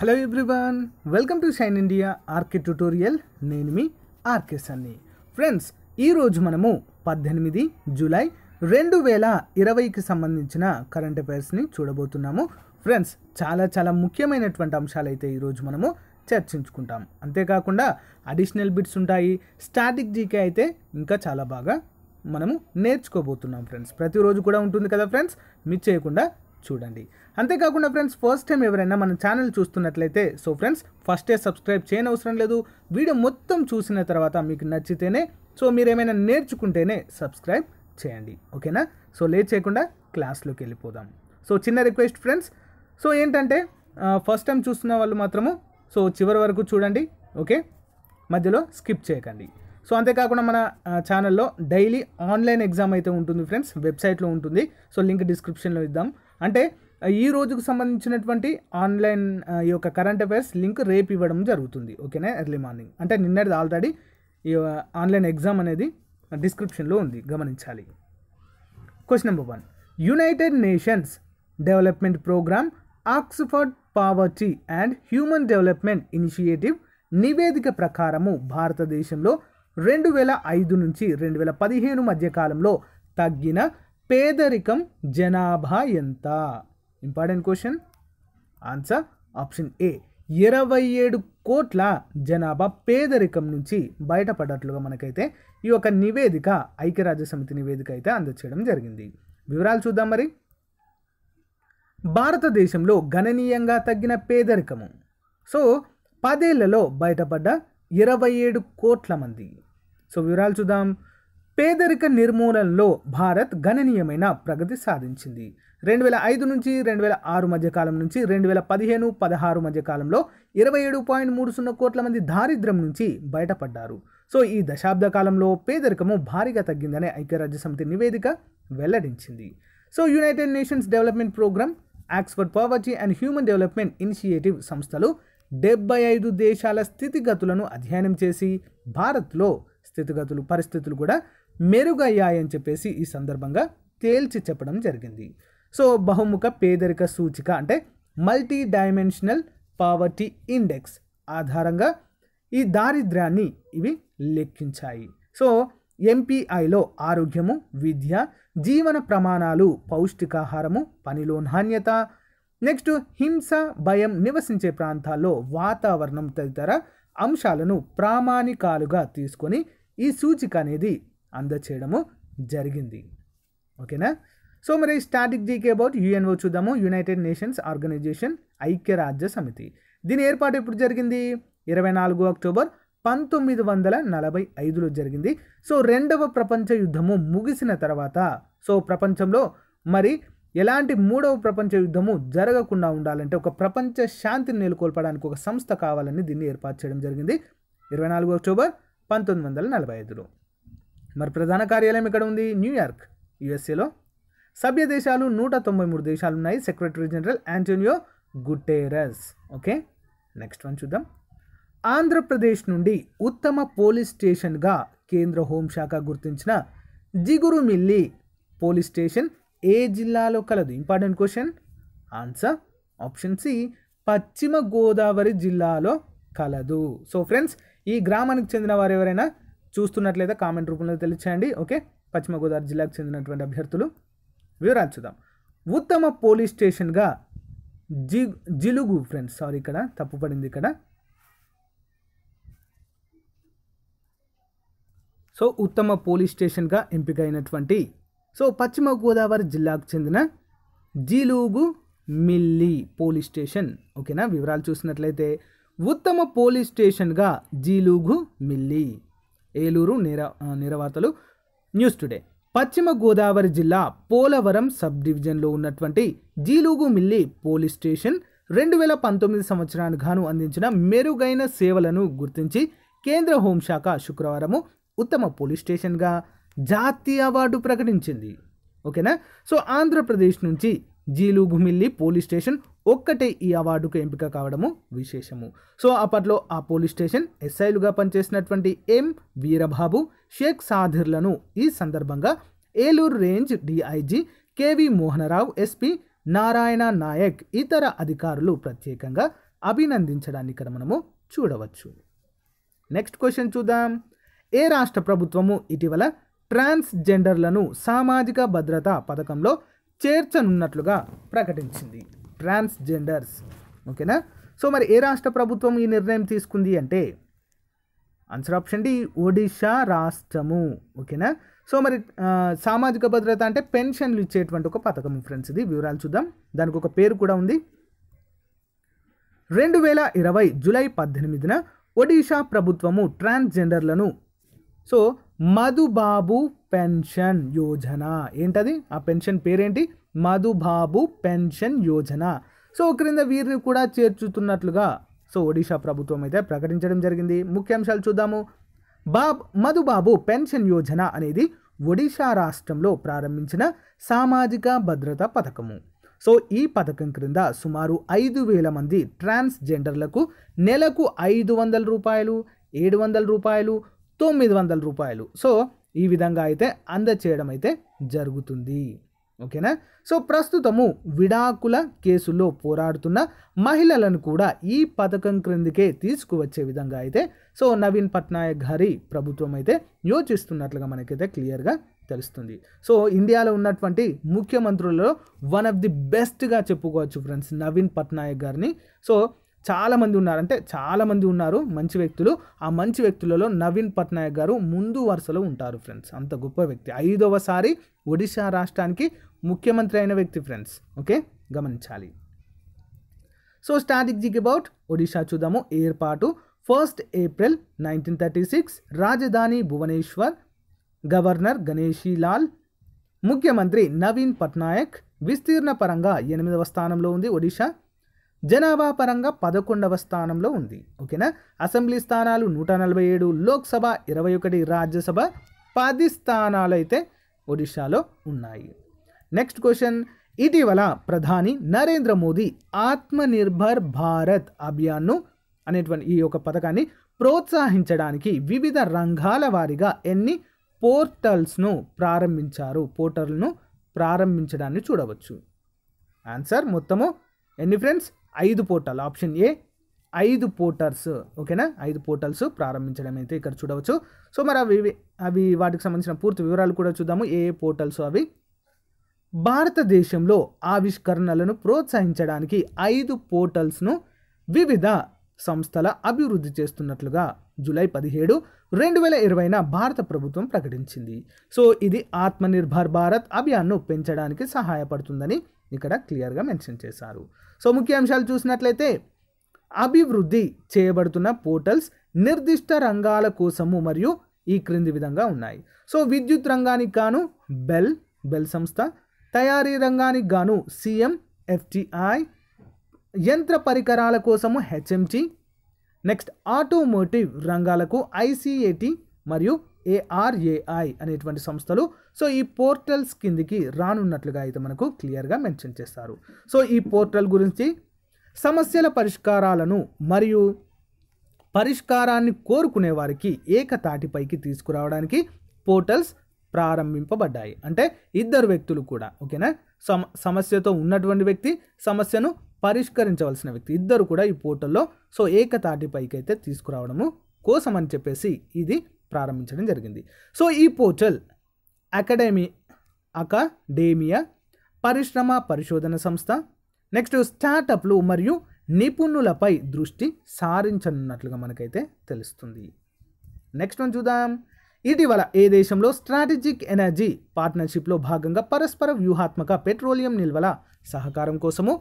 Hello everyone welcome to Shine India RK tutorial నేను మీ RK సన్ని friends ఈరోజు మనము పద్దెనిమిది జూలై రెండు వేల ఇరవైకి సంబంధించిన కరెంట్ అఫైర్స్ని చూడబోతున్నాము ఫ్రెండ్స్ చాలా చాలా ముఖ్యమైనటువంటి అంశాలు అయితే ఈరోజు మనము చర్చించుకుంటాం అంతేకాకుండా అడిషనల్ బిట్స్ ఉంటాయి స్టాటిక్ జీకే అయితే ఇంకా చాలా బాగా మనము నేర్చుకోబోతున్నాం ఫ్రెండ్స్ ప్రతిరోజు కూడా ఉంటుంది కదా ఫ్రెండ్స్ మిస్ చేయకుండా చూడండి అంతేకాకుండా ఫ్రెండ్స్ ఫస్ట్ టైం ఎవరైనా మన ఛానల్ చూస్తున్నట్లయితే సో ఫ్రెండ్స్ ఫస్టే సబ్స్క్రైబ్ చేయనవసరం లేదు వీడియో మొత్తం చూసిన తర్వాత మీకు నచ్చితేనే సో మీరు ఏమైనా నేర్చుకుంటేనే సబ్స్క్రైబ్ చేయండి ఓకేనా సో లేట్ చేయకుండా క్లాస్లోకి వెళ్ళిపోదాం సో చిన్న రిక్వెస్ట్ ఫ్రెండ్స్ సో ఏంటంటే ఫస్ట్ టైం చూస్తున్న వాళ్ళు మాత్రము సో చివరి వరకు చూడండి ఓకే మధ్యలో స్కిప్ చేయకండి సో అంతేకాకుండా మన ఛానల్లో డైలీ ఆన్లైన్ ఎగ్జామ్ అయితే ఉంటుంది ఫ్రెండ్స్ వెబ్సైట్లో ఉంటుంది సో లింక్ డిస్క్రిప్షన్లో ఇద్దాం అంటే ఈ రోజుకు సంబంధించినటువంటి ఆన్లైన్ ఈ యొక్క కరెంట్ అఫైర్స్ లింక్ రేపు ఇవ్వడం జరుగుతుంది ఓకేనా ఎర్లీ మార్నింగ్ అంటే నిన్నటిది ఆల్రెడీ ఈ ఆన్లైన్ ఎగ్జామ్ అనేది డిస్క్రిప్షన్లో ఉంది గమనించాలి question number one United nations development programme Oxford poverty and human development Initiative నివేదిక ప్రకారము భారతదేశంలో రెండు వేల ఐదు నుంచి రెండు వేల పదిహేను మధ్యకాలంలో తగ్గిన పేదరికం జనాభా ఎంత important question answer option A ఇరవై ఏడు కోట్ల జనాభా పేదరికం నుంచి బయటపడ్డట్లుగా మనకైతే ఈ యొక్క నివేదిక ఐక్యరాజ్య సమితి నివేదిక అయితే అందచేయడం జరిగింది వివరాలు చూద్దాం మరి భారతదేశంలో గణనీయంగా తగ్గిన పేదరికము సో పదేళ్లలో బయటపడ్డ ఇరవై ఏడు కోట్ల మంది సో వివరాలు చూద్దాం పేదరిక నిర్మూలనలో భారత్ గణనీయమైన ప్రగతి సాధించింది రెండు వేల ఐదు నుంచి రెండు వేల ఆరు మధ్యకాలం నుంచి రెండు వేల పదిహేను పదహారు మధ్యకాలంలో ఇరవై ఏడు పాయింట్ మూడు సున్నా కోట్ల మంది దారిద్ర్యం నుంచి బయటపడ్డారు సో ఈ దశాబ్ద కాలంలో పేదరికము భారీగా తగ్గిందనే ఐక్యరాజ్యసమితి నివేదిక వెల్లడించింది so united nations development programme Oxford poverty and human development initiative సంస్థలు డెబ్బై ఐదు దేశాల స్థితిగతులను అధ్యయనం చేసి భారత్లో స్థితిగతులు పరిస్థితులు కూడా మెరుగయ్యాయని చెప్పేసి ఈ సందర్భంగా తేల్చి చెప్పడం జరిగింది సో బహుముఖ పేదరిక సూచిక అంటే మల్టీ డైమెన్షనల్ పావర్టీ ఇండెక్స్ ఆధారంగా ఈ దారిద్ర్యాన్ని ఇవి లెక్కించాయి సో ఎంపీఐలో ఆరోగ్యము విద్య జీవన ప్రమాణాలు పౌష్టికాహారము పనిలో నాణ్యత నెక్స్ట్ హింస భయం నివసించే ప్రాంతాల్లో వాతావరణం తదితర అంశాలను ప్రామాణికాలుగా తీసుకొని ఈ సూచిక అనేది అందచేయడము జరిగింది ఓకేనా సో మరి స్టాటిక్ జీకే అబౌట్ యుఎన్ఓ చూద్దాము యునైటెడ్ నేషన్స్ ఆర్గనైజేషన్ ఐక్యరాజ్య సమితి దీని ఏర్పాటు ఎప్పుడు జరిగింది ఇరవై నాలుగు అక్టోబర్ పంతొమ్మిది వందల నలభై ఐదులో జరిగింది సో రెండవ ప్రపంచ యుద్ధము ముగిసిన తర్వాత సో ప్రపంచంలో మరి ఎలాంటి మూడవ ప్రపంచ యుద్ధము జరగకుండా ఉండాలంటే ఒక ప్రపంచ శాంతిని నెలకొల్పడానికి ఒక సంస్థ కావాలని దీన్ని ఏర్పాటు చేయడం జరిగింది ఇరవై నాలుగు అక్టోబర్ పంతొమ్మిది వందల నలభై ఐదులో మరి ప్రధాన కార్యాలయం ఇక్కడ ఉంది న్యూయార్క్ యుఎస్ఏలో సభ్య దేశాలు నూట తొంభై మూడు దేశాలు ఉన్నాయి secretary general Antonio Guterres okay next one చూద్దాం ఆంధ్రప్రదేశ్ నుండి ఉత్తమ పోలీస్ స్టేషన్గా కేంద్ర హోంశాఖ గుర్తించిన జిగురుమిల్లి పోలీస్ స్టేషన్ ఏ జిల్లాలో కలదు important question answer option C పశ్చిమ గోదావరి జిల్లాలో కలదు సో ఫ్రెండ్స్ ఈ గ్రామానికి చెందిన వారు ఎవరైనా చూస్తున్నట్లయితే కామెంట్ రూపంలో తెలియచేయండి ఓకే పశ్చిమ గోదావరి జిల్లాకు చెందినటువంటి అభ్యర్థులు వివరాలు చూద్దాం ఉత్తమ పోలీస్ స్టేషన్గా జి జిలుగు ఫ్రెండ్స్ సారీ ఇక్కడ తప్పుపడింది ఇక్కడ సో ఉత్తమ పోలీస్ స్టేషన్గా ఎంపిక అయినటువంటి సో పశ్చిమ గోదావరి జిల్లాకు చెందిన జీలుగు మిల్లి పోలీస్ స్టేషన్ ఓకేనా వివరాలు చూసినట్లయితే ఉత్తమ పోలీస్ స్టేషన్గా జీలుగు మిల్లి ఏలూరు నేర నేరవార్తలు న్యూస్ టుడే పశ్చిమ గోదావరి జిల్లా పోలవరం సబ్ డివిజన్లో ఉన్నటువంటి జీలుగు మిల్లి పోలీస్ స్టేషన్ రెండు వేల పంతొమ్మిది సంవత్సరానికి గాను అందించిన మెరుగైన సేవలను గుర్తించి కేంద్ర హోంశాఖ శుక్రవారము ఉత్తమ పోలీస్ స్టేషన్గా జాతీయ అవార్డు ప్రకటించింది ఓకేనా సో ఆంధ్రప్రదేశ్ నుంచి జీలుగుమిల్లి పోలీస్ స్టేషన్ ఒక్కటే ఈ అవార్డుకు ఎంపిక కావడము విశేషము సో అప్పట్లో ఆ పోలీస్ స్టేషన్ ఎస్ఐలుగా పనిచేసినటువంటి ఎం వీరబాబు షేక్ సాధిర్లను ఈ సందర్భంగా Eluru range DIG KV Mohana Rao SP Narayana Naik ఇతర అధికారులు ప్రత్యేకంగా అభినందించడాన్ని ఇక్కడ మనము చూడవచ్చు నెక్స్ట్ క్వశ్చన్ చూద్దాం ఏ రాష్ట్ర ప్రభుత్వము ఇటీవల ట్రాన్స్జెండర్లను సామాజిక భద్రత పథకంలో చేర్చనున్నట్లుగా ప్రకటించింది ట్రాన్స్జెండర్స్ ఓకేనా సో మరి ఏ రాష్ట్ర ప్రభుత్వం ఈ నిర్ణయం తీసుకుంది అంటే ఆన్సర్ ఆప్షన్ డి ఒడిషా రాష్ట్రము ఓకేనా సో మరి సామాజిక భద్రత అంటే పెన్షన్లు ఇచ్చేటువంటి ఒక పథకం ఫ్రెండ్స్ ఇది వివరాలు చూద్దాం దానికి ఒక పేరు కూడా ఉంది రెండు వేల ఇరవై జులై పద్దెనిమిదిన ఒడిషా ప్రభుత్వము ట్రాన్స్జెండర్లను సో మధుబాబు పెన్షన్ యోజన ఏంటది ఆ పెన్షన్ పేరేంటి మధుబాబు పెన్షన్ యోజన సో క్రింద వీరిని కూడా చేర్చుతున్నట్లుగా సో ఒడిషా ప్రభుత్వం అయితే ప్రకటించడం జరిగింది ముఖ్యాంశాలు చూద్దాము బాబ్ మధుబాబు పెన్షన్ యోజన అనేది ఒడిషా రాష్ట్రంలో ప్రారంభించిన సామాజిక భద్రత పథకము సో ఈ పథకం క్రింద సుమారు ఐదు వేల మంది ట్రాన్స్జెండర్లకు నెలకు ఐదు వందల రూపాయలు ఏడు వందల రూపాయలు తొమ్మిది వందల రూపాయలు సో ఈ విధంగా అయితే అందచేయడం అయితే జరుగుతుంది ఓకేనా సో ప్రస్తుతము విడాకుల కేసుల్లో పోరాడుతున్న మహిళలను కూడా ఈ పథకం క్రిందికే తీసుకువచ్చే విధంగా అయితే సో నవీన్ పట్నాయక్ గారి ప్రభుత్వం అయితే యోచిస్తున్నట్లుగా మనకైతే క్లియర్గా తెలుస్తుంది సో ఇండియాలో ఉన్నటువంటి ముఖ్యమంత్రులలో వన్ ఆఫ్ ది బెస్ట్గా చెప్పుకోవచ్చు ఫ్రెండ్స్ నవీన్ పట్నాయక్ గారిని సో చాలామంది ఉన్నారు అంటే చాలామంది ఉన్నారు మంచి వ్యక్తులు ఆ మంచి వ్యక్తులలో నవీన్ పట్నాయక్ గారు ముందు వరుసలో ఉంటారు ఫ్రెండ్స్ అంత గొప్ప వ్యక్తి ఐదవసారి ఒడిశా రాష్ట్రానికి ముఖ్యమంత్రి అయిన వ్యక్తి ఫ్రెండ్స్ ఓకే గమనించాలి సో స్ట్రాటజిక్ అబౌట్ ఒడిషా చూద్దాము ఏర్పాటు first April nineteen thirty six రాజధాని భువనేశ్వర్ గవర్నర్ గణేషీలాల్ ముఖ్యమంత్రి నవీన్ పట్నాయక్ విస్తీర్ణ పరంగా ఎనిమిదవ స్థానంలో ఉంది ఒడిషా జనాభా పరంగా పదకొండవ స్థానంలో ఉంది ఓకేనా అసెంబ్లీ స్థానాలు నూట నలభై ఏడు లోక్సభ ఇరవై ఒకటి రాజ్యసభ పది స్థానాలు అయితే ఒడిశాలో ఉన్నాయి నెక్స్ట్ క్వశ్చన్ ఇటీవల ప్రధాని నరేంద్ర మోదీ ఆత్మనిర్భర్ భారత్ అభియాన్ను అనేటువంటి ఈ యొక్క పథకాన్ని ప్రోత్సహించడానికి వివిధ రంగాల వారీగా ఎన్ని పోర్టల్స్ను ప్రారంభించారు పోర్టల్ను ప్రారంభించడాన్ని చూడవచ్చు ఆన్సర్ మొత్తము ఎన్ని ఫ్రెండ్స్ ఐదు పోర్టల్ ఆప్షన్ ఏ ఐదు పోర్టల్స్ ఓకేనా ఐదు పోర్టల్స్ ప్రారంభించడం అయితే ఇక్కడ చూడవచ్చు సో మరి అవి అవి వాటికి సంబంధించిన పూర్తి వివరాలు కూడా చూద్దాము ఏ ఏ పోర్టల్స్ అవి భారతదేశంలో ఆవిష్కరణలను ప్రోత్సహించడానికి ఐదు పోర్టల్స్ను వివిధ సంస్థల అభివృద్ధి చేస్తున్నట్లుగా జూలై పదిహేడు రెండు వేల ఇరవైన భారత ప్రభుత్వం ప్రకటించింది సో ఇది ఆత్మనిర్భర్ భారత్ అభియాన్ను పెంచడానికి సహాయపడుతుందని ఇక్కడ క్లియర్గా మెన్షన్ చేశారు సో ముఖ్య అంశాలు చూసినట్లయితే అభివృద్ధి చేయబడుతున్న పోర్టల్స్ నిర్దిష్ట రంగాల కోసము మరియు ఈ క్రింది విధంగా ఉన్నాయి సో విద్యుత్ రంగానికి గాను బెల్ బెల్ సంస్థ తయారీ రంగానికి గాను సీఎం ఎఫ్టిఐ యంత్ర పరికరాల కోసము హెచ్ఎంటి నెక్స్ట్ ఆటోమోటివ్ రంగాలకు ఐసీఏటి మరియు ఏఆర్ఏఐ అనేటువంటి సంస్థలు సో ఈ పోర్టల్స్ కిందికి రానున్నట్లుగా అయితే మనకు క్లియర్గా మెన్షన్ చేస్తారు సో ఈ పోర్టల్ గురించి సమస్యల పరిష్కారాలను మరియు పరిష్కారాన్ని కోరుకునే వారికి ఏకతాటిపైకి తీసుకురావడానికి పోర్టల్స్ ప్రారంభింపబడ్డాయి అంటే ఇద్దరు వ్యక్తులు కూడా ఓకేనా సమ సమస్యతో ఉన్నటువంటి వ్యక్తి సమస్యను పరిష్కరించవలసిన వ్యక్తి ఇద్దరు కూడా ఈ పోర్టల్లో సో ఏకతాటిపైకి అయితే తీసుకురావడము కోసం అని చెప్పేసి ఇది ప్రారంభించడం జరిగింది సో ఈ పోర్టల్ అకాడమీ అకాడేమియా పరిశ్రమ పరిశోధన సంస్థ నెక్స్ట్ స్టార్టప్లు మరియు నిపుణులపై దృష్టి సారించనున్నట్లుగా మనకైతే తెలుస్తుంది నెక్స్ట్ మనం చూద్దాం ఇటీవల ఏ దేశంలో స్ట్రాటజిక్ ఎనర్జీ పార్ట్నర్షిప్లో భాగంగా పరస్పర వ్యూహాత్మక పెట్రోలియం నిల్వల సహకారం కోసము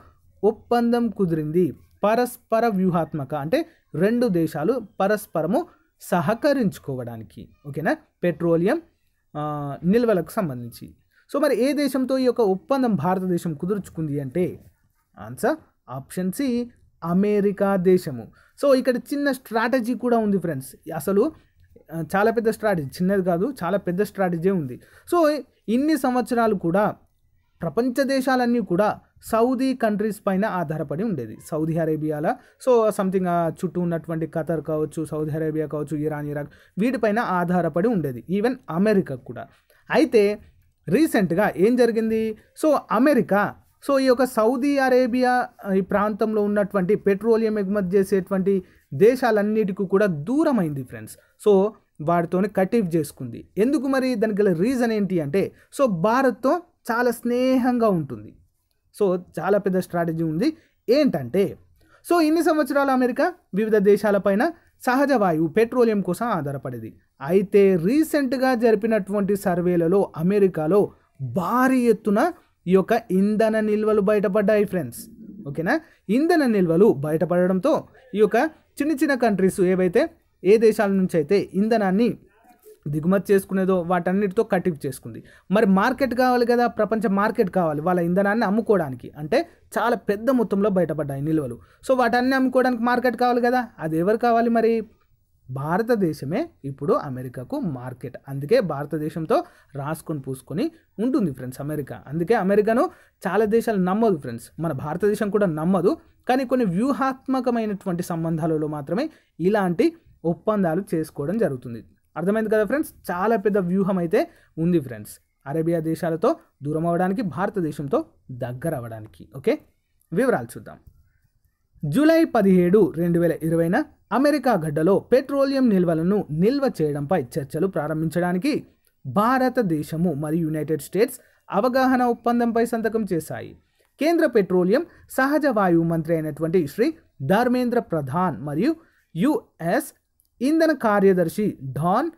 ఒప్పందం కుదిరింది పరస్పర వ్యూహాత్మక అంటే రెండు దేశాలు పరస్పరము సహకరించుకోవడానికి ఓకేనా పెట్రోలియం నిల్వలకు సంబంధించి సో మరి ఏ దేశంతో ఈ యొక్క ఒప్పందం భారతదేశం కుదుర్చుకుంది అంటే ఆన్సర్ ఆప్షన్ సి అమెరికా దేశము సో ఇక్కడ చిన్న స్ట్రాటజీ కూడా ఉంది ఫ్రెండ్స్ అసలు చాలా పెద్ద స్ట్రాటజీ చిన్నది కాదు చాలా పెద్ద స్ట్రాటజీ ఉంది సో ఇన్ని సంవత్సరాలు కూడా ప్రపంచ దేశాలన్నీ కూడా సౌదీ కంట్రీస్ పైన ఆధారపడి ఉండేది సౌదీ అరేబియాలో సో సంథింగ్ చుట్టూ ఉన్నటువంటి ఖతర్ కావచ్చు సౌదీ అరేబియా కావచ్చు ఇరాన్ ఇరాక్ వీటిపైన ఆధారపడి ఉండేది ఈవెన్ అమెరికా కూడా అయితే రీసెంట్గా ఏం జరిగింది సో అమెరికా సో ఈ యొక్క సౌదీ అరేబియా ఈ ప్రాంతంలో ఉన్నటువంటి పెట్రోలియం ఎగుమతి చేసేటువంటి దేశాలన్నిటికీ కూడా దూరమైంది ఫ్రెండ్స్ సో వాటితోనే కటీఫ్ చేసుకుంది ఎందుకు మరి దానికి గల రీజన్ ఏంటి అంటే సో భారత్తో చాలా స్నేహంగా ఉంటుంది సో చాలా పెద్ద స్ట్రాటజీ ఉంది ఏంటంటే సో ఇన్ని సంవత్సరాలు అమెరికా వివిధ దేశాలపైన సహజ వాయువు పెట్రోలియం కోసం ఆధారపడేది అయితే రీసెంట్గా జరిపినటువంటి సర్వేలలో అమెరికాలో భారీ ఎత్తున ఈ యొక్క ఇంధన నిల్వలు బయటపడ్డాయి ఫ్రెండ్స్ ఓకేనా ఇంధన నిల్వలు బయటపడడంతో ఈ యొక్క చిన్న చిన్న కంట్రీస్ ఏవైతే ఏ దేశాల నుంచి అయితే ఇంధనాన్ని దిగుమతి చేసుకునేదో వాటన్నిటితో కటిప్ చేసుకుంది మరి మార్కెట్ కావాలి కదా ప్రపంచ మార్కెట్ కావాలి వాళ్ళ ఇంధనాన్ని అమ్ముకోవడానికి అంటే చాలా పెద్ద మొత్తంలో బయటపడ్డాయి నిల్వలు సో వాటన్ని అమ్ముకోవడానికి మార్కెట్ కావాలి కదా అది ఎవరు కావాలి మరి భారతదేశమే ఇప్పుడు అమెరికాకు మార్కెట్ అందుకే భారతదేశంతో రాసుకొని పూసుకొని ఉంటుంది ఫ్రెండ్స్ అమెరికా అందుకే అమెరికాను చాలా దేశాలు నమ్మదు ఫ్రెండ్స్ మన భారతదేశం కూడా నమ్మదు కానీ కొన్ని వ్యూహాత్మకమైనటువంటి సంబంధాలలో మాత్రమే ఇలాంటి ఒప్పందాలు చేసుకోవడం జరుగుతుంది అర్థమైంది కదా ఫ్రెండ్స్ చాలా పెద్ద వ్యూహం అయితే ఉంది ఫ్రెండ్స్ అరేబియా దేశాలతో దూరం అవ్వడానికి భారతదేశంతో దగ్గర అవ్వడానికి ఓకే వివరాలు చూద్దాం జూలై పదిహేడు రెండు వేల ఇరవైన అమెరికా గడ్డలో పెట్రోలియం నిల్వలను నిల్వ చేయడంపై చర్చలు ప్రారంభించడానికి భారతదేశము మరియు యునైటెడ్ స్టేట్స్ అవగాహన ఒప్పందంపై సంతకం చేశాయి కేంద్ర పెట్రోలియం సహజ వాయువు మంత్రి అయినటువంటి శ్రీ ధర్మేంద్ర ప్రధాన్ మరియు యుఎస్ ఇంధన కార్యదర్శి డాన్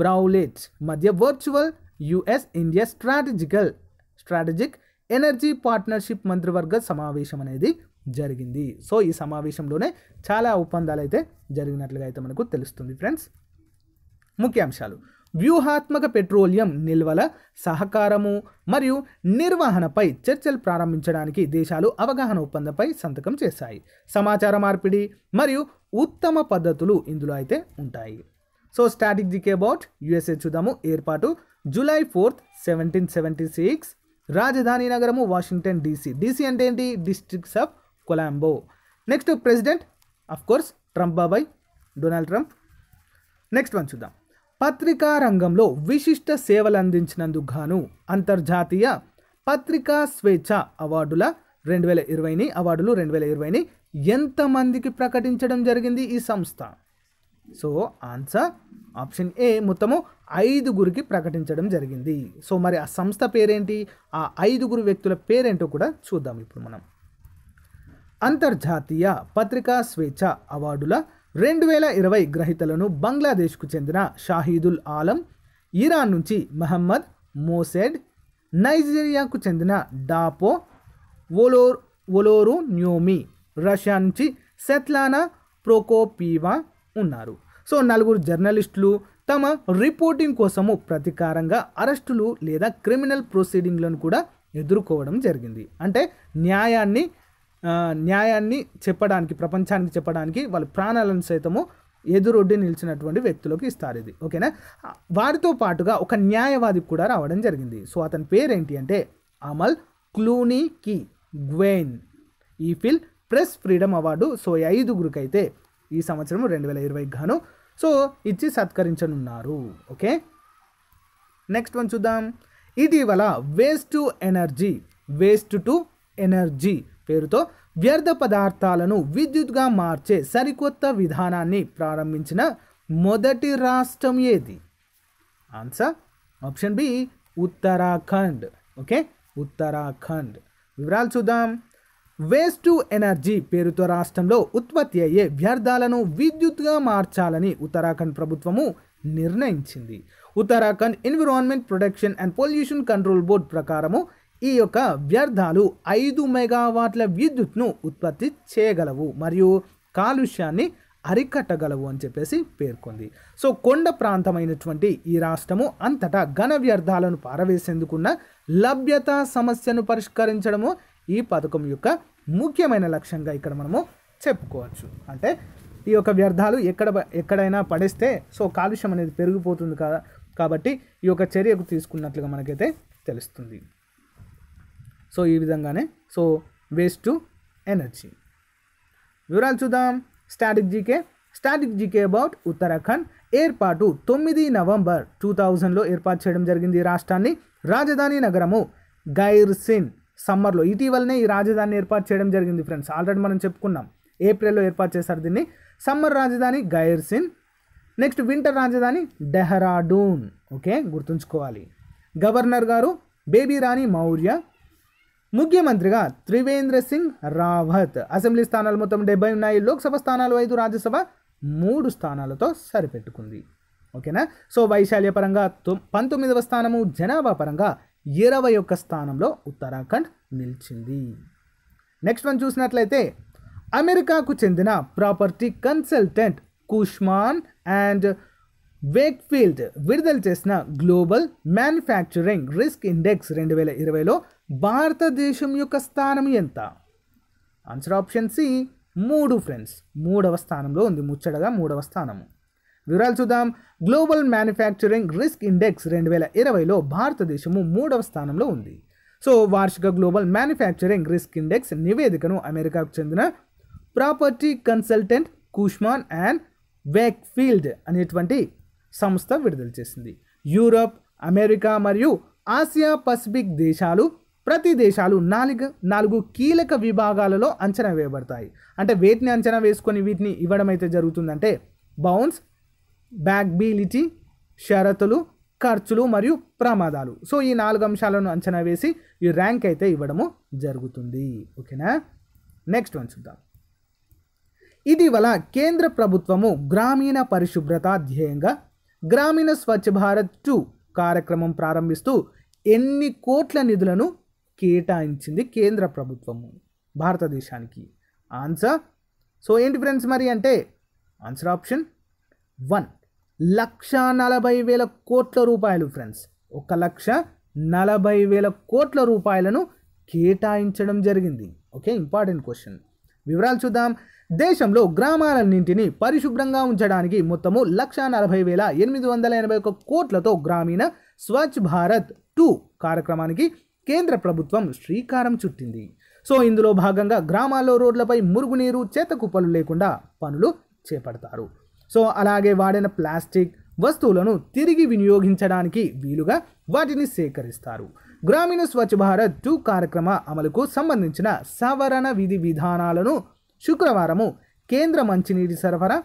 బ్రౌలెట్ మధ్య virtual US India strategical strategic energy partnership మంత్రివర్గ సమావేశం అనేది జరిగింది సో ఈ సమావేశంలోనే చాలా ఒప్పందాలు అయితే జరిగినట్లుగా అయితే మనకు తెలుస్తుంది ఫ్రెండ్స్ ముఖ్యాంశాలు వ్యూహాత్మక పెట్రోలియం నిల్వల సహకారము మరియు నిర్వహణపై చర్చలు ప్రారంభించడానికి దేశాలు అవగాహన ఒప్పందంపై సంతకం చేశాయి సమాచార మార్పిడి మరియు ఉత్తమ పద్ధతులు ఇందులో అయితే ఉంటాయి సో స్ట్రాటజిక్ అబౌట్ యుఎస్ఏ చూద్దాము ఏర్పాటు July fourth seventeen seventy six రాజధాని నగరము వాషింగ్టన్ డీసీ డీసీ అంటే ఏంటి districts of Colombo next president of course Trump బాబాయ్ డొనాల్డ్ ట్రంప్ నెక్స్ట్ వన్ చూద్దాం పత్రికా రంగంలో విశిష్ట సేవలందించినందుకు గాను అంతర్జాతీయ పత్రికా స్వేచ్ఛ అవార్డుల రెండు వేల ఇరవైని అవార్డులు రెండు వేల ఇరవైని ఎంతమందికి ప్రకటించడం జరిగింది ఈ సంస్థ సో ఆన్సర్ ఆప్షన్ ఏ మొత్తము ఐదుగురికి ప్రకటించడం జరిగింది సో మరి ఆ సంస్థ పేరేంటి ఆ ఐదుగురు వ్యక్తుల పేరేంటో కూడా చూద్దాం ఇప్పుడు మనం అంతర్జాతీయ పత్రికా స్వేచ్ఛ అవార్డుల రెండు వేల ఇరవై గ్రహీతలను బంగ్లాదేశ్కు చెందిన షాహీదుల్ ఆలం ఇరాన్ నుంచి మహమ్మద్ మోసెడ్ నైజీరియాకు చెందిన డాపో వోలోర్ ఓలోరు న్యోమి రష్యా నుంచి సెత్లానా ప్రోకోపీవా ఉన్నారు సో నలుగురు జర్నలిస్టులు తమ రిపోర్టింగ్ కోసము ప్రతీకారంగా అరెస్టులు లేదా క్రిమినల్ ప్రొసీడింగ్లను కూడా ఎదుర్కోవడం జరిగింది అంటే న్యాయాన్ని న్యాయాన్ని చెప్పడానికి ప్రపంచానికి చెప్పడానికి వాళ్ళ ప్రాణాలను సైతము ఎదురొడ్డి నిలిచినటువంటి వ్యక్తులకు ఇస్తారు ఇది ఓకేనా వారితో పాటుగా ఒక న్యాయవాది కూడా రావడం జరిగింది సో అతని పేరేంటి అంటే అమల్ కి గ్వెయిన్ ఈ ఫిల్ ప్రెస్ ఫ్రీడమ్ అవార్డు సో ఐదుగురికైతే ఈ సంవత్సరం రెండు వేల ఇరవై గాను సో ఇచ్చి సత్కరించనున్నారు ఓకే నెక్స్ట్ వన్ చూద్దాం ఇటీవల waste to energy waste to energy పేరుతో వ్యర్థ పదార్థాలను విద్యుత్గా మార్చే సరికొత్త విధానాన్ని ప్రారంభించిన మొదటి రాష్ట్రం ఏది answer option B Uttarakhand okay Uttarakhand వివరాలు చూద్దాం వేస్ట్ టు ఎనర్జీ పేరుతో రాష్ట్రంలో ఉత్పత్తి అయ్యే వ్యర్థాలను విద్యుత్గా మార్చాలని ఉత్తరాఖండ్ ప్రభుత్వము నిర్ణయించింది Uttarakhand environment protection and pollution control board ప్రకారము ఈ యొక్క వ్యర్థాలు ఐదు మెగావాట్ల విద్యుత్ను ఉత్పత్తి చేయగలవు మరియు కాలుష్యాన్ని అరికట్టగలవు అని చెప్పేసి పేర్కొంది సో కొండ ప్రాంతమైనటువంటి ఈ రాష్ట్రము అంతటా ఘన వ్యర్థాలను పారవేసేందుకున్న లభ్యత సమస్యను పరిష్కరించడము ఈ పథకం యొక్క ముఖ్యమైన లక్ష్యంగా ఇక్కడ మనము చెప్పుకోవచ్చు అంటే ఈ యొక్క వ్యర్థాలు ఎక్కడ ఎక్కడైనా పడేస్తే సో కాలుష్యం అనేది పెరిగిపోతుంది కదా కాబట్టి ఈ యొక్క చర్యకు తీసుకున్నట్లుగా మనకైతే తెలుస్తుంది సో ఈ విధంగానే సో వేస్ట్ టు ఎనర్జీ వివరాలు చూద్దాం static GK static GK about Uttarakhand ఏర్పాటు తొమ్మిది నవంబర్ టూ థౌజండ్లో ఏర్పాటు చేయడం జరిగింది రాష్ట్రాన్ని రాజధాని నగరము గైర్సిన్ సమ్మర్లో ఇటీవలనే ఈ రాజధాని ఏర్పాటు చేయడం జరిగింది ఫ్రెండ్స్ ఆల్రెడీ మనం చెప్పుకున్నాం ఏప్రిల్లో ఏర్పాటు చేశారు దీన్ని సమ్మర్ రాజధాని గైర్సిన్ నెక్స్ట్ వింటర్ రాజధాని డెహ్రాడూన్ ఓకే గుర్తుంచుకోవాలి గవర్నర్ గారు బేబీ రాణి మౌర్య ముఖ్యమంత్రిగా త్రివేంద్ర సింగ్ రావత్ అసెంబ్లీ స్థానాలు మొత్తం డెబ్బై ఉన్నాయి లోక్సభ స్థానాలు ఐదు రాజ్యసభ మూడు స్థానాలతో సరిపెట్టుకుంది ఓకేనా సో వైశాల్య పరంగా పంతొమ్మిదవ స్థానము జనాభా పరంగా ఇరవై ఒక్క స్థానంలో ఉత్తరాఖండ్ నిలిచింది నెక్స్ట్ వన్ చూసినట్లయితే అమెరికాకు చెందిన property consultant Cushman and Wakefield విడుదల చేసిన గ్లోబల్ మ్యానుఫ్యాక్చరింగ్ రిస్క్ ఇండెక్స్ రెండు వేల ఇరవైలో భారతదేశం యొక్క స్థానం ఎంత ఆన్సర్ ఆప్షన్ సి మూడు ఫ్రెండ్స్ మూడవ స్థానంలో ఉంది ముచ్చటగా మూడవ స్థానము వివరాలు చూద్దాం గ్లోబల్ మ్యానుఫ్యాక్చరింగ్ రిస్క్ ఇండెక్స్ రెండు వేల ఇరవైలో భారతదేశము మూడవ స్థానంలో ఉంది సో వార్షిక గ్లోబల్ మ్యానుఫ్యాక్చరింగ్ రిస్క్ ఇండెక్స్ నివేదికను అమెరికాకు చెందిన property consultant Cushman and Wakefield అనేటువంటి సంస్థ విడుదల చేసింది యూరప్ అమెరికా మరియు ఆసియా పసిఫిక్ దేశాలు ప్రతి దేశాలు నాలుగు నాలుగు కీలక విభాగాలలో అంచనా వేయబడతాయి అంటే వేటిని అంచనా వేసుకొని వీటిని ఇవ్వడం అయితే జరుగుతుందంటే బౌన్స్ బ్యాగ్బిలిటీ షరతులు ఖర్చులు మరియు ప్రమాదాలు సో ఈ నాలుగు అంశాలను అంచనా వేసి ఈ ర్యాంక్ అయితే ఇవ్వడము జరుగుతుంది ఓకేనా నెక్స్ట్ వన్ చూద్దాం ఇటీవల కేంద్ర ప్రభుత్వము గ్రామీణ పరిశుభ్రత ధ్యేయంగా గ్రామీణ స్వచ్ఛ భారత్ టూ కార్యక్రమం ప్రారంభిస్తూ ఎన్ని కోట్ల నిధులను కేటాయించింది కేంద్ర ప్రభుత్వము భారతదేశానికి ఆన్సర్ సో ఏంటి ఫ్రెండ్స్ మరి అంటే ఆన్సర్ ఆప్షన్ వన్ లక్ష నలభై వేల కోట్ల రూపాయలు ఫ్రెండ్స్ ఒక లక్ష నలభై వేల కోట్ల రూపాయలను కేటాయించడం జరిగింది ఓకే ఇంపార్టెంట్ క్వశ్చన్ వివరాలు చూద్దాం దేశంలో గ్రామాలన్నింటినీ పరిశుభ్రంగా ఉంచడానికి మొత్తము లక్ష నలభై వేల ఎనిమిది వందల ఎనభై ఒక్క కోట్లతో గ్రామీణ స్వచ్ఛ భారత్ టూ కార్యక్రమానికి కేంద్ర ప్రభుత్వం శ్రీకారం చుట్టింది సో ఇందులో భాగంగా గ్రామాల్లో రోడ్లపై మురుగునీరు చేత కుప్పలు లేకుండా పనులు చేపడతారు సో అలాగే వాడిన ప్లాస్టిక్ వస్తువులను తిరిగి వినియోగించడానికి వీలుగా వాటిని సేకరిస్తారు గ్రామీణ స్వచ్ఛ భారత్ టూ కార్యక్రమ అమలుకు సంబంధించిన సవరణ విధి విధానాలను శుక్రవారము కేంద్ర మంచినీటి సరఫరా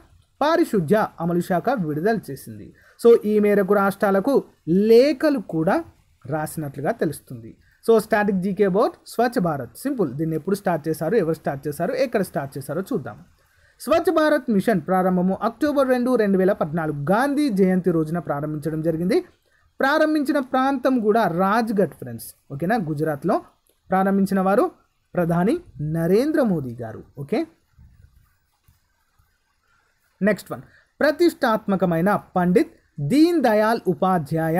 పారిశుద్ధ్య అమలు శాఖ విడుదల చేసింది సో ఈ మేరకు రాష్ట్రాలకు లేఖలు కూడా రాసినట్లుగా తెలుస్తుంది so static GK board Swachh Bharat simple దీన్ని ఎప్పుడు స్టార్ట్ చేశారు ఎవరు స్టార్ట్ చేశారు ఎక్కడ స్టార్ట్ చేశారో చూద్దాం స్వచ్ఛ భారత్ మిషన్ ప్రారంభము అక్టోబర్ రెండు రెండు వేల పద్నాలుగు గాంధీ జయంతి రోజున ప్రారంభించడం జరిగింది ప్రారంభించిన ప్రాంతం కూడా రాజ్ఘట్ ఫ్రెండ్స్ ఓకేనా గుజరాత్లో ప్రారంభించిన వారు ప్రధాని నరేంద్ర మోదీ గారు ఓకే నెక్స్ట్ వన్ ప్రతిష్టాత్మకమైన పండిత్ దీన్ దయాల్ ఉపాధ్యాయ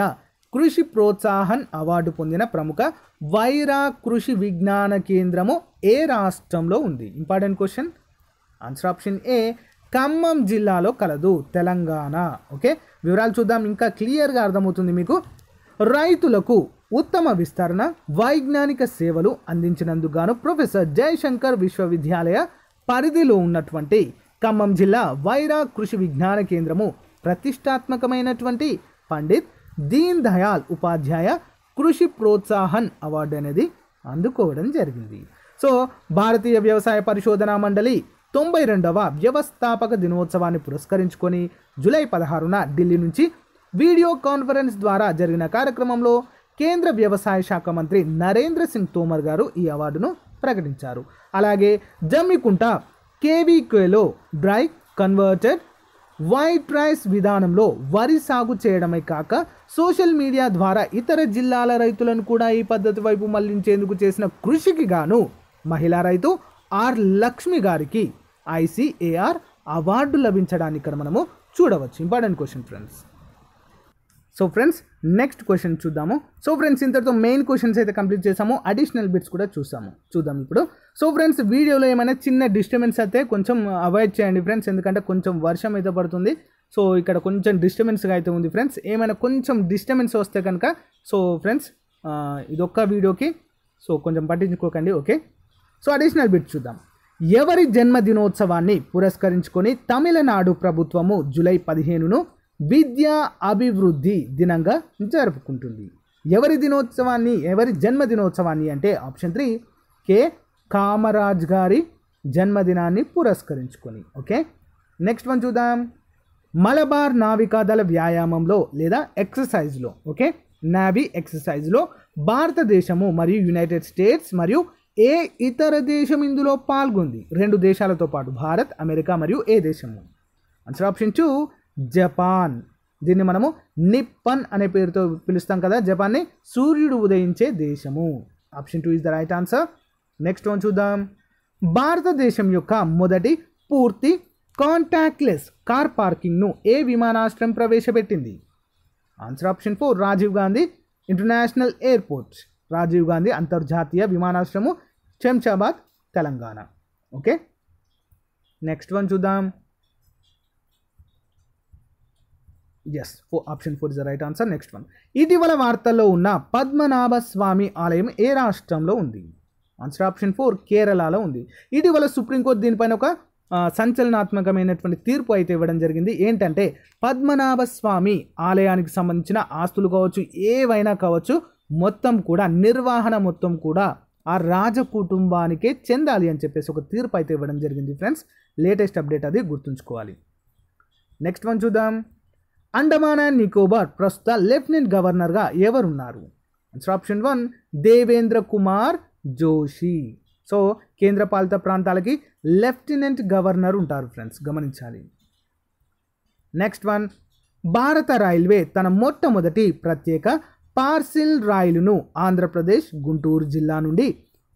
కృషి ప్రోత్సాహన్ అవార్డు పొందిన ప్రముఖ వైరా కృషి విజ్ఞాన కేంద్రము ఏ రాష్ట్రంలో ఉంది important question answer option A Khammam జిల్లాలో కలదు తెలంగాణ ఓకే వివరాలు చూద్దాం ఇంకా క్లియర్గా అర్థమవుతుంది మీకు రైతులకు ఉత్తమ విస్తరణ వైజ్ఞానిక సేవలు అందించినందుకు ప్రొఫెసర్ జయశంకర్ విశ్వవిద్యాలయ పరిధిలో ఉన్నటువంటి ఖమ్మం జిల్లా వైరా కృషి విజ్ఞాన కేంద్రము ప్రతిష్టాత్మకమైనటువంటి పండిత్ దీన్ దయాల్ ఉపాధ్యాయ కృషి ప్రోత్సాహన్ అవార్డు అనేది అందుకోవడం జరిగింది సో భారతీయ వ్యవసాయ పరిశోధనా మండలి తొంభై రెండవ వ్యవస్థాపక దినోత్సవాన్ని పురస్కరించుకొని జూలై పదహారున ఢిల్లీ నుంచి వీడియో కాన్ఫరెన్స్ ద్వారా జరిగిన కార్యక్రమంలో కేంద్ర వ్యవసాయ శాఖ మంత్రి నరేంద్ర సింగ్ తోమర్ గారు ఈ అవార్డును ప్రకటించారు అలాగే జమ్మికుంట కేవీకేలో డ్రై కన్వర్టెడ్ వైట్ రైస్ విధానంలో వరి సాగు చేయడమే కాక సోషల్ మీడియా ద్వారా ఇతర జిల్లాల రైతులను కూడా ఈ పద్ధతి వైపు మళ్లించేందుకు చేసిన కృషికి గాను మహిళా రైతు ఆర్ లక్ష్మి గారికి ఐసీఏఆర్ అవార్డు లభించడాన్ని ఇక్కడ మనము చూడవచ్చు important question friends so friends next question చూద్దాము సో ఫ్రెండ్స్ ఇంతటితో మెయిన్ క్వశ్చన్స్ అయితే కంప్లీట్ చేసాము అడిషనల్ బిట్స్ కూడా చూసాము చూద్దాం ఇప్పుడు సో ఫ్రెండ్స్ వీడియోలో ఏమైనా చిన్న డిస్టర్బెన్స్ అయితే కొంచెం అవాయిడ్ చేయండి ఫ్రెండ్స్ ఎందుకంటే కొంచెం వర్షం అయితే పడుతుంది సో ఇక్కడ కొంచెం డిస్టర్బెన్స్గా అయితే ఉంది ఫ్రెండ్స్ ఏమైనా కొంచెం డిస్టర్బెన్స్ వస్తే కనుక సో ఫ్రెండ్స్ ఇదొక్క వీడియోకి సో కొంచెం పట్టించుకోకండి ఓకే సో అడిషనల్ బిట్స్ చూద్దాం ఎవరి జన్మదినోత్సవాన్ని పురస్కరించుకొని తమిళనాడు ప్రభుత్వము జూలై పదిహేనును విద్యా అభివృద్ధి దినంగా జరుపుకుంటుంది ఎవరి దినోత్సవాన్ని ఎవరి జన్మదినోత్సవాన్ని అంటే ఆప్షన్ త్రీ కే కామరాజ్ గారి జన్మదినాన్ని పురస్కరించుకొని ఓకే నెక్స్ట్ వన్ చూద్దాం మలబార్ నావికాదళ వ్యాయామంలో లేదా ఎక్సర్సైజ్లో ఓకే నావీ ఎక్సర్సైజ్లో భారతదేశము మరియు యునైటెడ్ స్టేట్స్ మరియు ఏ ఇతర దేశం ఇందులో పాల్గొంది రెండు దేశాలతో పాటు భారత్ అమెరికా మరియు ఏ దేశము ఆన్సర్ ఆప్షన్ టూ జపాన్ దీన్ని మనము నిప్పన్ అనే పేరుతో పిలుస్తాం కదా జపాన్ని సూర్యుడు ఉదయించే దేశము option two is the right answer next one చూద్దాం భారతదేశం యొక్క మొదటి పూర్తి కాంటాక్ట్లెస్ కార్ పార్కింగ్ను ఏ విమానాశ్రయం ప్రవేశపెట్టింది answer option four Rajiv Gandhi international airport Rajiv Gandhi అంతర్జాతీయ విమానాశ్రయము Shamshabad Telangana okay next one చూద్దాం yes four option four is the right answer next one ఇటీవల వార్తల్లో ఉన్న పద్మనాభ స్వామి ఆలయం ఏ రాష్ట్రంలో ఉంది ఆన్సర్ ఆప్షన్ ఫోర్ కేరళలో ఉంది ఇటీవల సుప్రీంకోర్టు దీనిపైన ఒక సంచలనాత్మకమైనటువంటి తీర్పు అయితే ఇవ్వడం జరిగింది ఏంటంటే పద్మనాభ స్వామి ఆలయానికి సంబంధించిన ఆస్తులు కావచ్చు ఏవైనా కావచ్చు మొత్తం కూడా నిర్వహణ మొత్తం కూడా ఆ రాజ కుటుంబానికే చెందాలి అని చెప్పేసి ఒక తీర్పు అయితే ఇవ్వడం జరిగింది ఫ్రెండ్స్ లేటెస్ట్ అప్డేట్ అది గుర్తుంచుకోవాలి నెక్స్ట్ వన్ చూద్దాం అండమాన్ అండ్ నికోబార్ ప్రస్తుత లెఫ్టినెంట్ గవర్నర్గా ఎవరున్నారు answer option one Devendra Kumar Joshi so కేంద్రపాలిత ప్రాంతాలకి లెఫ్టినెంట్ గవర్నర్ ఉంటారు ఫ్రెండ్స్ గమనించాలి నెక్స్ట్ వన్ భారత రైల్వే తన మొట్టమొదటి ప్రత్యేక పార్సిల్ రాయిలును ఆంధ్రప్రదేశ్ గుంటూరు జిల్లా నుండి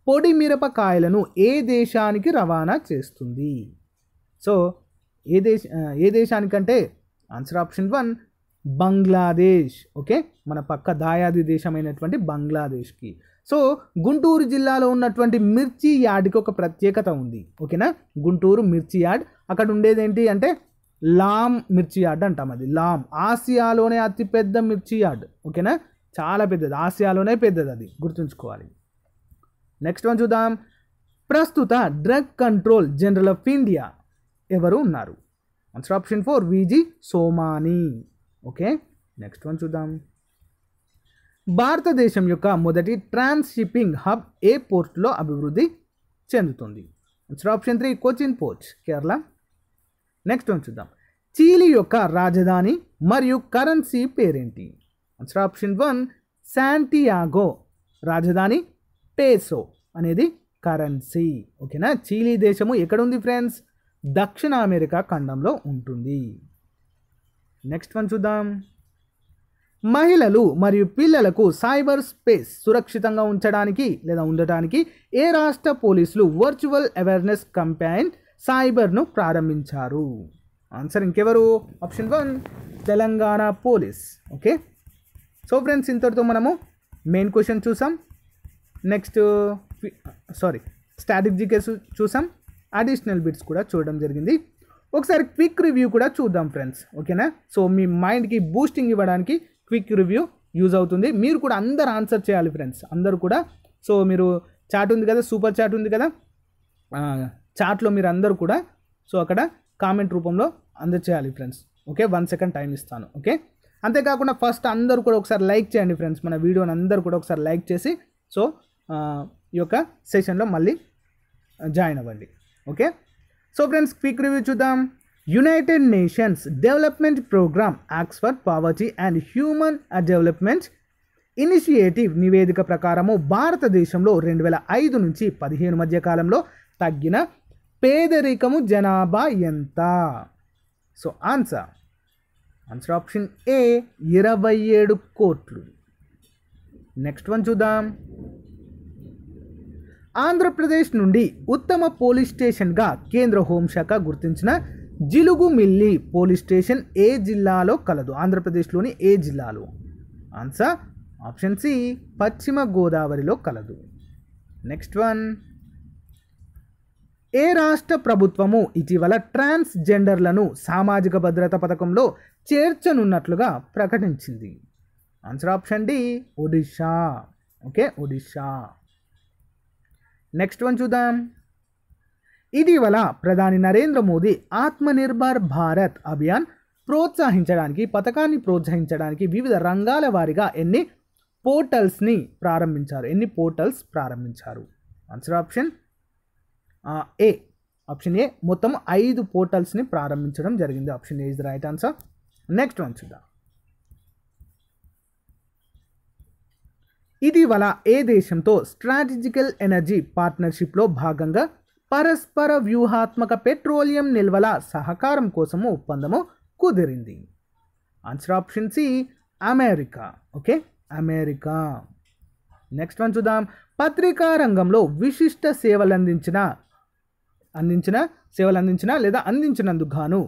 పొడి మిరపకాయలను ఏ దేశానికి రవాణా చేస్తుంది సో ఏ దేశ ఏ దేశానికంటే answer option one Bangladesh okay మన పక్క దాయాది దేశమైనటువంటి బంగ్లాదేశ్కి సో గుంటూరు జిల్లాలో ఉన్నటువంటి మిర్చి యార్డ్కి ఒక ప్రత్యేకత ఉంది ఓకేనా గుంటూరు మిర్చి యార్డ్ అక్కడ ఉండేది ఏంటి అంటే లామ్ మిర్చి యార్డ్ అంటాం అది లామ్ ఆసియాలోనే అతిపెద్ద మిర్చి యార్డ్ ఓకేనా చాలా పెద్దది ఆసియాలోనే పెద్దది అది గుర్తుంచుకోవాలి నెక్స్ట్ వన్ చూద్దాం ప్రస్తుత drug control general of India ఎవరు ఉన్నారు answer option four V G Somani okay next one చూద్దాం భారతదేశం యొక్క మొదటి షిప్పింగ్ హబ్ ఏ పోర్ట్లో అభివృద్ధి చెందుతుంది answer option three Cochin port Kerala next one చూద్దాం చీలీ యొక్క రాజధాని మరియు కరెన్సీ పేరేంటి ఆన్సర్ ఆప్షన్ వన్ శాంటియాగో రాజధాని పేసో అనేది కరెన్సీ ఓకేనా చీలీ దేశము ఎక్కడుంది ఫ్రెండ్స్ దక్షిణ అమెరికా ఖండంలో ఉంటుంది నెక్స్ట్ వన్ చూద్దాం మహిళలు మరియు పిల్లలకు సైబర్ స్పేస్ సురక్షితంగా ఉంచడానికి లేదా ఉండటానికి ఏ రాష్ట్ర పోలీసులు వర్చువల్ అవేర్నెస్ కంపెయిన్ సైబర్ను ప్రారంభించారు ఆన్సర్ ఇంకెవరు option one Telangana police okay so friends ఇంతటితో మనము మెయిన్ క్వశ్చన్ చూసాం నెక్స్ట్ సారీ స్టాటిక్ జీకేస్ చూసాం అడిషనల్ బిట్స్ కూడా చూడడం జరిగింది ఒకసారి క్విక్ రివ్యూ కూడా చూద్దాం ఫ్రెండ్స్ ఓకేనా సో మీ మైండ్కి బూస్టింగ్ ఇవ్వడానికి క్విక్ రివ్యూ యూజ్ అవుతుంది మీరు కూడా అందరు ఆన్సర్ చేయాలి ఫ్రెండ్స్ అందరు కూడా సో మీరు చాట్ ఉంది కదా సూపర్ చాట్ ఉంది కదా చాట్లో మీరు అందరు కూడా సో అక్కడ కామెంట్ రూపంలో అందచేయాలి friends okay one second time ఇస్తాను ఓకే అంతేకాకుండా ఫస్ట్ అందరూ కూడా ఒకసారి లైక్ చేయండి ఫ్రెండ్స్ మన వీడియోని అందరూ కూడా ఒకసారి లైక్ చేసి సో ఈ యొక్క సెషన్లో మళ్ళీ జాయిన్ అవ్వండి okay so friends quick review చూద్దాం United nations development programme Oxford poverty and human development Initiative నివేదిక ప్రకారము భారతదేశంలో రెండు వేల ఐదు నుంచి పదిహేను మధ్య కాలంలో తగ్గిన పేదరికము జనాభా ఎంత so answer answer option A ఇరవై ఏడు కోట్లు నెక్స్ట్ వన్ చూద్దాం ఆంధ్రప్రదేశ్ నుండి ఉత్తమ పోలీస్ స్టేషన్గా కేంద్ర హోంశాఖ గుర్తించిన జిలుగుమిల్లి పోలీస్ స్టేషన్ ఏ జిల్లాలో కలదు ఆంధ్రప్రదేశ్లోని ఏ జిల్లాలో ఆన్సర్ ఆప్షన్ సి పశ్చిమ గోదావరిలో కలదు నెక్స్ట్ వన్ ఏ రాష్ట్ర ప్రభుత్వము ఇటీవల ట్రాన్స్జెండర్లను సామాజిక భద్రత పథకంలో చేర్చనున్నట్లుగా ప్రకటించింది answer option D Odisha okay Odisha next one చూద్దాం ఇటీవల ప్రధాని నరేంద్ర మోదీ ఆత్మనిర్భర్ భారత్ అభియాన్ ప్రోత్సహించడానికి పథకాన్ని ప్రోత్సహించడానికి వివిధ రంగాల వారిగా ఎన్ని పోర్టల్స్ని ప్రారంభించారు ఎన్ని పోర్టల్స్ ప్రారంభించారు answer option A option A మొత్తం ఐదు పోర్టల్స్ని ప్రారంభించడం జరిగింది option A is the right answer next next ಒಂದು ఇటీవల ఏ దేశంతో స్ట్రాటజికల్ ఎనర్జీ పార్ట్నర్షిప్లో భాగంగా పరస్పర వ్యూహాత్మక పెట్రోలియం నిల్వల సహకారం కోసం ఒప్పందము కుదిరింది answer option C America okay America next one చూద్దాం పత్రికా రంగంలో విశిష్ట సేవలు అందించిన అందించిన సేవలు అందించిన లేదా అందించినందుకు గాను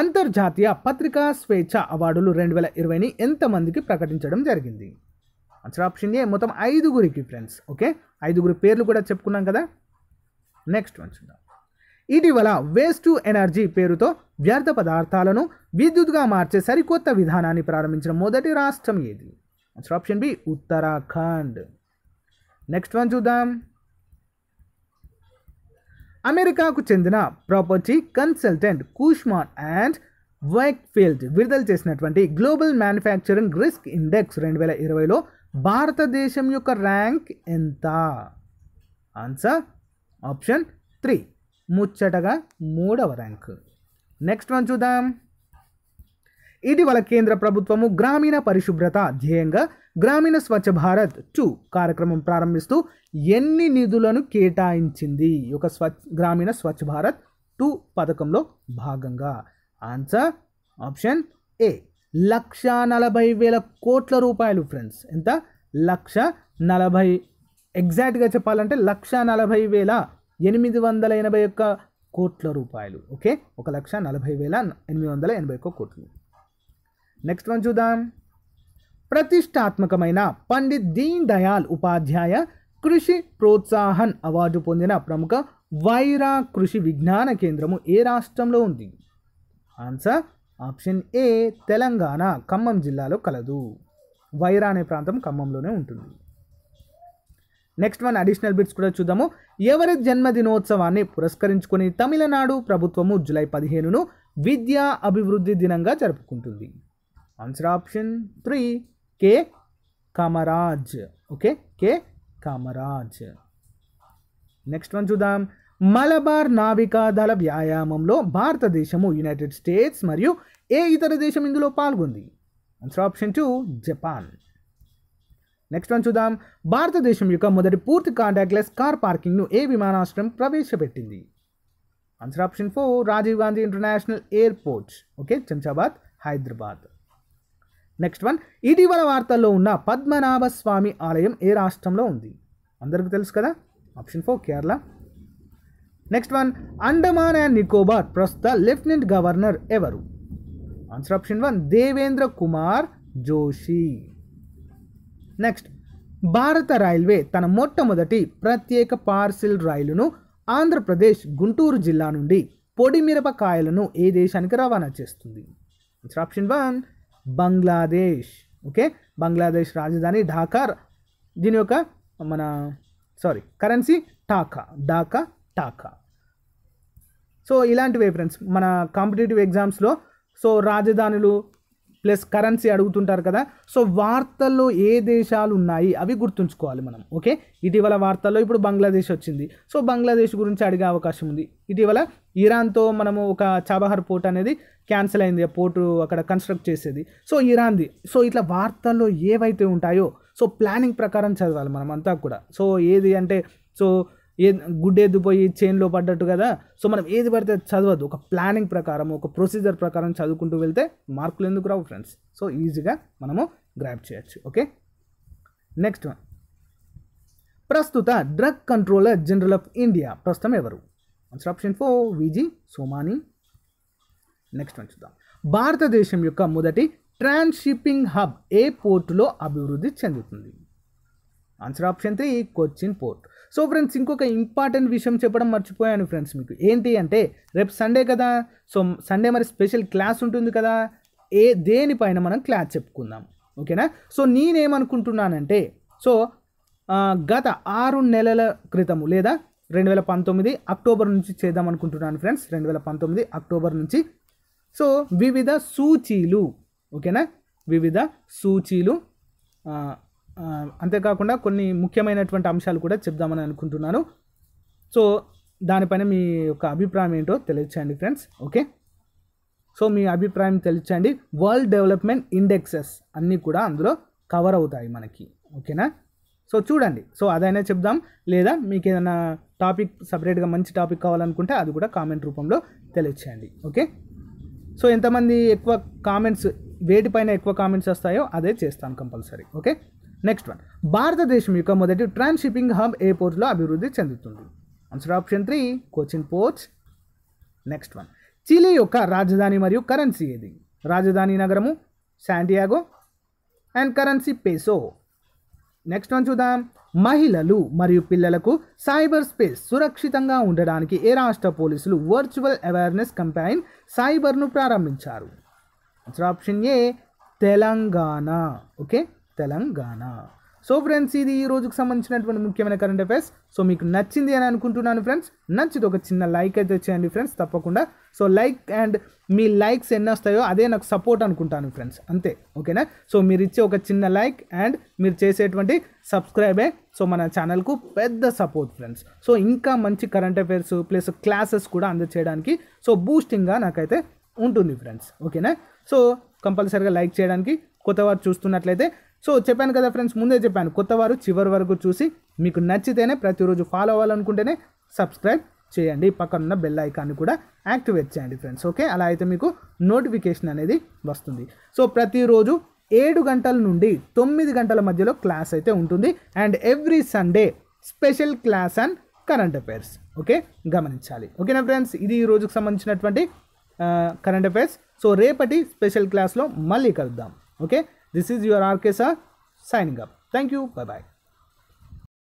అంతర్జాతీయ పత్రికా స్వేచ్ఛ అవార్డులు రెండు వేల ఇరవైని ఎంతమందికి ప్రకటించడం జరిగింది ఆన్సర్ ఆప్షన్ ఏ మొత్తం ఐదుగురికి ఫ్రెండ్స్ ఓకే ఐదుగురి పేర్లు కూడా చెప్పుకున్నాం కదా నెక్స్ట్ వన్ చూద్దాం ఇటీవల వేస్ట్ టు ఎనర్జీ పేరుతో వ్యర్థ పదార్థాలను విద్యుత్గా మార్చే సరికొత్త విధానాన్ని ప్రారంభించిన మొదటి రాష్ట్రం ఏది option B Uttarakhand next one చూద్దాం అమెరికాకు చెందిన property consultant Cushman and Wakefield విడుదల చేసినటువంటి గ్లోబల్ మ్యానుఫ్యాక్చరింగ్ రిస్క్ ఇండెక్స్ రెండు వేల ఇరవైలో భారతదేశం యొక్క ర్యాంక్ ఎంత ఆన్సర్ ఆప్షన్ త్రీ ముచ్చటగా మూడవ ర్యాంక్ నెక్స్ట్ వన్ చూద్దాం ఇటీవల కేంద్ర ప్రభుత్వము గ్రామీణ పరిశుభ్రత ధ్యేయంగా గ్రామీణ స్వచ్ఛ భారత్ టూ కార్యక్రమం ప్రారంభిస్తూ ఎన్ని నిధులను కేటాయించింది ఒక స్వచ్ఛ గ్రామీణ స్వచ్ఛ భారత్ టూ పథకంలో భాగంగా ఆన్సర్ ఆప్షన్ ఏ లక్ష నలభై వేల కోట్ల రూపాయలు ఫ్రెండ్స్ ఎంత లక్ష నలభై ఎగ్జాక్ట్గా చెప్పాలంటే లక్ష నలభై వేల ఎనిమిది వందల ఎనభై ఒక్క కోట్ల రూపాయలు ఓకే ఒక లక్ష నలభై వేల ఎనిమిది వందల ఎనభై ఒక్క కోట్లు నెక్స్ట్ వన్ చూద్దాం ప్రతిష్టాత్మకమైన పండిత్ దీన్ దయాల్ ఉపాధ్యాయ కృషి ప్రోత్సాహన్ అవార్డు పొందిన ప్రముఖ వైరా కృషి విజ్ఞాన కేంద్రము ఏ రాష్ట్రంలో ఉంది answer option A Telangana Khammam జిల్లాలో కలదు వైరా అనే ప్రాంతం ఖమ్మంలోనే ఉంటుంది నెక్స్ట్ వన్ అడిషనల్ బిట్స్ కూడా చూద్దాము ఎవరి జన్మదినోత్సవాన్ని పురస్కరించుకుని తమిళనాడు ప్రభుత్వము జూలై పదిహేనును విద్యా అభివృద్ధి దినంగా జరుపుకుంటుంది answer option three K Kamaraj okay K Kamaraj next one చూద్దాం మలబార్ నావికాదళ వ్యాయామంలో భారతదేశము యునైటెడ్ స్టేట్స్ మరియు ఏ ఇతర దేశం ఇందులో పాల్గొంది answer option two Japan next one చూద్దాం భారతదేశం యొక్క మొదటి పూర్తి కాంటాక్ట్లెస్ కార్ పార్కింగ్ను ఏ విమానాశ్రయం ప్రవేశపెట్టింది answer option four Rajiv Gandhi international airport okay Shamshabad Hyderabad next one ఇటీవల వార్తల్లో ఉన్న పద్మనాభ స్వామి ఆలయం ఏ రాష్ట్రంలో ఉంది అందరికీ తెలుసు కదా option four Kerala next one Andaman and Nicobar ప్రస్తుత లెఫ్టినెంట్ గవర్నర్ ఎవరు answer option one Devendra Kumar Joshi next భారత రైల్వే తన మొట్టమొదటి ప్రత్యేక పార్సిల్ రైలును ఆంధ్రప్రదేశ్ గుంటూరు జిల్లా నుండి పొడిమిరపకాయలను ఏ దేశానికి రవాణా చేస్తుంది answer option one Bangladesh okay Bangladesh రాజధాని ఢాకా దీని యొక్క మన sorry currency taka Dhaka taka so ఇలాంటివే ఫ్రెండ్స్ మన కాంపిటేటివ్ ఎగ్జామ్స్లో సో రాజధానులు ప్లస్ కరెన్సీ అడుగుతుంటారు కదా సో వార్తల్లో ఏ దేశాలు ఉన్నాయి అవి గుర్తుంచుకోవాలి మనం ఓకే ఇటీవల వార్తల్లో ఇప్పుడు బంగ్లాదేశ్ వచ్చింది సో బంగ్లాదేశ్ గురించి అడిగే అవకాశం ఉంది ఇటీవల ఇరాన్తో మనము ఒక చాబహర్ పోర్ట్ అనేది క్యాన్సిల్ అయింది ఆ పోర్టు అక్కడ కన్స్ట్రక్ట్ చేసేది సో ఇరాన్ది సో ఇట్లా వార్తల్లో ఏవైతే ఉంటాయో సో ప్లానింగ్ ప్రకారం చదవాలి మనం అంతా కూడా సో ఏది అంటే సో ఏ గుడ్డేది పోయి చైన్లో పడ్డట్టు కదా సో మనం ఏది పడితే చదవద్దు ఒక ప్లానింగ్ ప్రకారం ఒక ప్రొసీజర్ ప్రకారం చదువుకుంటూ వెళ్తే మార్కులు ఎందుకు రావు ఫ్రెండ్స్ సో ఈజీగా మనము గ్రాప్ చేయొచ్చు ఓకే నెక్స్ట్ వన్ ప్రస్తుత drug controller general of India ప్రస్తుతం ఎవరు answer option four V G Somani next one చూద్దాం భారతదేశం యొక్క మొదటి ట్రాన్స్షిప్పింగ్ హబ్ ఏ పోర్టులో అభివృద్ధి చెందుతుంది answer option three Cochin port so friends ఇంకొక ఇంపార్టెంట్ విషయం చెప్పడం మర్చిపోయాను ఫ్రెండ్స్ మీకు ఏంటి అంటే రేపు సండే కదా సో సండే మరి స్పెషల్ క్లాస్ ఉంటుంది కదా ఏ దేనిపైన మనం క్లాస్ చెప్పుకుందాం ఓకేనా సో నేనేమనుకుంటున్నానంటే సో గత ఆరు నెలల క్రితము లేదా రెండు వేల పంతొమ్మిది అక్టోబర్ నుంచి చేద్దాం అనుకుంటున్నాను ఫ్రెండ్స్ రెండు వేల పంతొమ్మిది అక్టోబర్ నుంచి సో వివిధ సూచీలు ఓకేనా వివిధ సూచీలు అంతేకాకుండా కొన్ని ముఖ్యమైనటువంటి అంశాలు కూడా చెప్దామని అనుకుంటున్నాను సో దానిపైన మీ యొక్క అభిప్రాయం ఏంటో తెలియచేయండి ఫ్రెండ్స్ ఓకే సో మీ అభిప్రాయం తెలియచేయండి వరల్డ్ డెవలప్మెంట్ ఇండెక్సెస్ అన్నీ కూడా అందులో కవర్ అవుతాయి మనకి ఓకేనా సో చూడండి సో అదైనా చెప్దాం లేదా మీకు ఏదైనా టాపిక్ సపరేట్గా మంచి టాపిక్ కావాలనుకుంటే అది కూడా కామెంట్ రూపంలో తెలియచేయండి ఓకే సో ఎంతమంది ఎక్కువ కామెంట్స్ వేటిపైన ఎక్కువ కామెంట్స్ వస్తాయో అదే చేస్తాను కంపల్సరీ ఓకే నెక్స్ట్ వన్ భారతదేశం యొక్క మొదటి ట్రాన్షిప్పింగ్ హబ్ ఏ పోర్ట్లో అభివృద్ధి చెందుతుంది answer option three Cochin ports next one Chile యొక్క రాజధాని మరియు కరెన్సీ ఏది రాజధాని నగరము Santiago and currency peso next one చూద్దాం మహిళలు మరియు పిల్లలకు సైబర్ స్పేస్ సురక్షితంగా ఉండడానికి ఏ రాష్ట్ర పోలీసులు వర్చువల్ అవేర్నెస్ కంపెయిన్ సైబర్ను ప్రారంభించారు option A Telangana okay Telangana so friends ఇది ఈ రోజుకు సంబంధించినటువంటి ముఖ్యమైన కరెంట్ అఫైర్స్ సో మీకు నచ్చింది అని అనుకుంటున్నాను ఫ్రెండ్స్ నచ్చితే ఒక చిన్న లైక్ అయితే చేయండి ఫ్రెండ్స్ తప్పకుండా సో లైక్ అండ్ మీ లైక్స్ ఎన్ని వస్తాయో అదే నాకు సపోర్ట్ అనుకుంటాను ఫ్రెండ్స్ అంతే ఓకేనా సో మీరు ఇచ్చే ఒక చిన్న లైక్ అండ్ మీరు చేసేటువంటి సబ్స్క్రైబే సో మన ఛానల్కు పెద్ద సపోర్ట్ ఫ్రెండ్స్ సో ఇంకా మంచి కరెంట్ అఫైర్స్ ప్లస్ క్లాసెస్ కూడా అందచేయడానికి సో బూస్టింగ్గా నాకైతే ఉంటుంది ఫ్రెండ్స్ ఓకేనా సో కంపల్సరీగా లైక్ చేయడానికి కొత్త వారు చూస్తున్నట్లయితే సో చెప్పాను కదా ఫ్రెండ్స్ ముందే చెప్పాను కొత్త వారు చివరి వరకు చూసి మీకు నచ్చితేనే ప్రతిరోజు ఫాలో అవ్వాలనుకుంటేనే సబ్స్క్రైబ్ చేయండి పక్కనున్న బెల్ ఐకాన్ని కూడా యాక్టివేట్ చేయండి ఫ్రెండ్స్ ఓకే అలా అయితే మీకు నోటిఫికేషన్ అనేది వస్తుంది సో ప్రతిరోజు ఏడు గంటల నుండి తొమ్మిది గంటల మధ్యలో క్లాస్ అయితే ఉంటుంది and every Sunday special class and current affairs okay గమనించాలి ఓకేనా ఫ్రెండ్స్ ఇది ఈ రోజుకు సంబంధించినటువంటి కరెంట్ అఫైర్స్ సో రేపటి స్పెషల్ క్లాస్లో మళ్ళీ కలుద్దాం okay This is your RK sir signing up. Thank you. Bye bye.